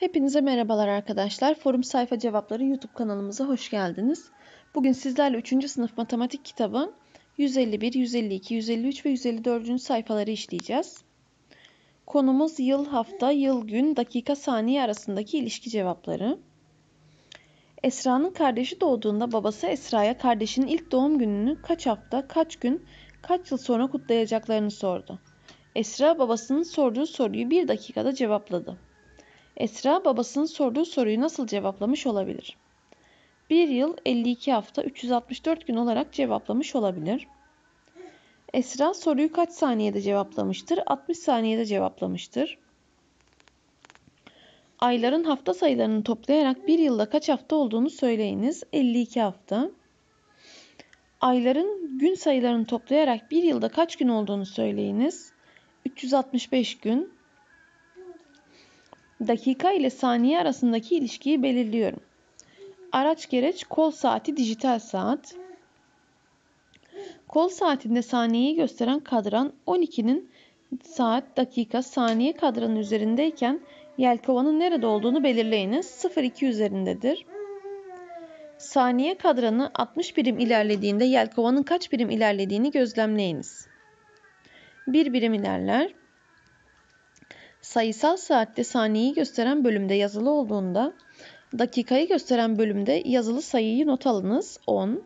Hepinize merhabalar arkadaşlar. Forum Sayfa Cevapları YouTube kanalımıza hoş geldiniz. Bugün sizlerle 3. sınıf matematik kitabı 151, 152, 153 ve 154. sayfaları işleyeceğiz. Konumuz yıl, hafta, yıl, gün, dakika, saniye arasındaki ilişki cevapları. Esra'nın kardeşi doğduğunda babası Esra'ya kardeşinin ilk doğum gününü kaç hafta, kaç gün, kaç yıl sonra kutlayacaklarını sordu. Esra babasının sorduğu soruyu bir dakikada cevapladı. Esra babasının sorduğu soruyu nasıl cevaplamış olabilir? 1 yıl 52 hafta 364 gün olarak cevaplamış olabilir. Esra soruyu kaç saniyede cevaplamıştır? 60 saniyede cevaplamıştır. Ayların hafta sayılarını toplayarak 1 yılda kaç hafta olduğunu söyleyiniz. 52 hafta. Ayların gün sayılarını toplayarak 1 yılda kaç gün olduğunu söyleyiniz. 365 gün dakika ile saniye arasındaki ilişkiyi belirliyorum. Araç gereç kol saati dijital saat. Kol saatinde saniyeyi gösteren kadran 12'nin saat, dakika, saniye kadranın üzerindeyken yelkovanın nerede olduğunu belirleyiniz. 02 üzerindedir. Saniye kadranı 60 birim ilerlediğinde yelkovanın kaç birim ilerlediğini gözlemleyiniz. 1 birim ilerler, sayısal saatte saniyeyi gösteren bölümde yazılı olduğunda dakikayı gösteren bölümde yazılı sayıyı not alınız 10.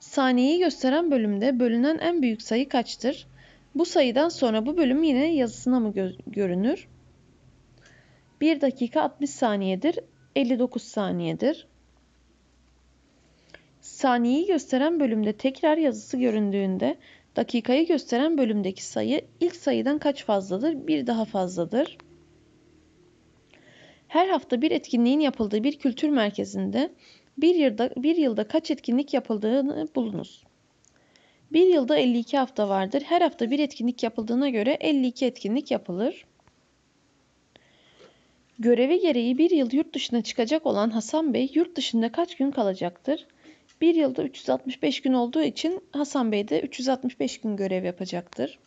Saniyeyi gösteren bölümde bölünen en büyük sayı kaçtır? Bu sayıdan sonra bu bölüm yine yazısına mı gö görünür? 1 dakika 60 saniyedir, 59 saniyedir. Saniyeyi gösteren bölümde tekrar yazısı göründüğünde Dakikayı gösteren bölümdeki sayı ilk sayıdan kaç fazladır? Bir daha fazladır. Her hafta bir etkinliğin yapıldığı bir kültür merkezinde bir yılda, bir yılda kaç etkinlik yapıldığını bulunuz. Bir yılda 52 hafta vardır. Her hafta bir etkinlik yapıldığına göre 52 etkinlik yapılır. Görevi gereği bir yıl yurt dışına çıkacak olan Hasan Bey yurt dışında kaç gün kalacaktır? Bir yılda 365 gün olduğu için Hasan Bey de 365 gün görev yapacaktır.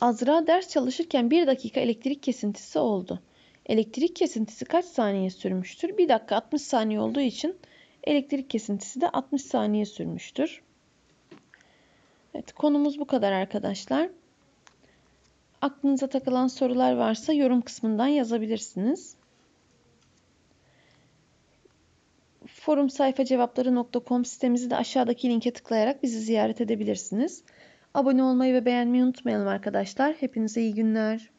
Azra ders çalışırken bir dakika elektrik kesintisi oldu. Elektrik kesintisi kaç saniye sürmüştür? 1 dakika 60 saniye olduğu için elektrik kesintisi de 60 saniye sürmüştür. Evet konumuz bu kadar arkadaşlar. Aklınıza takılan sorular varsa yorum kısmından yazabilirsiniz. Forum Sayfa Cevapları.com sitemizi de aşağıdaki linke tıklayarak bizi ziyaret edebilirsiniz. Abone olmayı ve beğenmeyi unutmayalım arkadaşlar. Hepinize iyi günler.